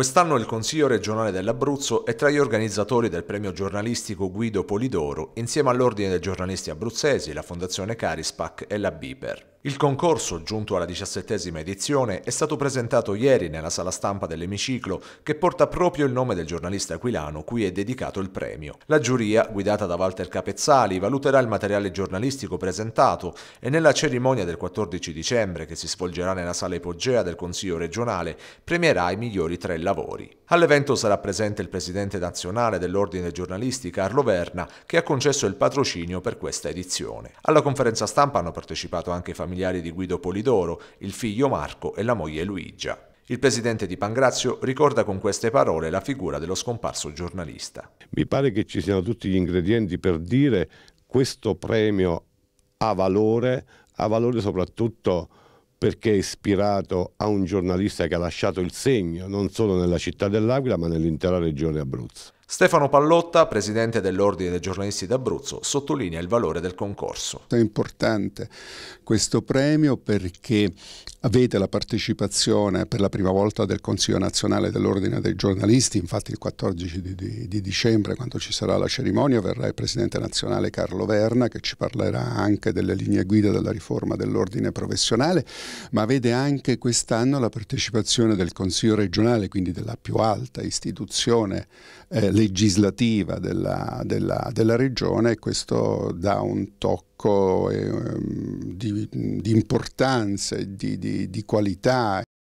Quest'anno il Consiglio regionale dell'Abruzzo è tra gli organizzatori del premio giornalistico Guido Polidoro, insieme all'Ordine dei giornalisti abruzzesi, la Fondazione Carispac e la Biper. Il concorso, giunto alla diciassettesima edizione, è stato presentato ieri nella sala stampa dell'emiciclo che porta proprio il nome del giornalista aquilano cui è dedicato il premio. La giuria, guidata da Walter Capezzali, valuterà il materiale giornalistico presentato e nella cerimonia del 14 dicembre, che si svolgerà nella sala ipogea del Consiglio regionale, premierà i migliori tre lavori. All'evento sarà presente il presidente nazionale dell'Ordine giornalisti Carlo Verna, che ha concesso il patrocinio per questa edizione. Alla conferenza stampa hanno partecipato anche i famiglie familiari di Guido Polidoro, il figlio Marco e la moglie Luigia. Il presidente di Pangrazio ricorda con queste parole la figura dello scomparso giornalista. Mi pare che ci siano tutti gli ingredienti per dire questo premio ha valore, ha valore soprattutto perché è ispirato a un giornalista che ha lasciato il segno non solo nella città dell'Aquila ma nell'intera regione Abruzzo. Stefano Pallotta, presidente dell'Ordine dei giornalisti d'Abruzzo, sottolinea il valore del concorso. È importante questo premio perché avete la partecipazione per la prima volta del Consiglio nazionale dell'Ordine dei giornalisti, infatti il 14 di, di, di, dicembre quando ci sarà la cerimonia verrà il presidente nazionale Carlo Verna che ci parlerà anche delle linee guida della riforma dell'ordine professionale, ma vede anche quest'anno la partecipazione del Consiglio regionale, quindi della più alta istituzione eh, legislativa della, della, della regione e questo dà un tocco eh, di, di, importanza e di, di, di qualità.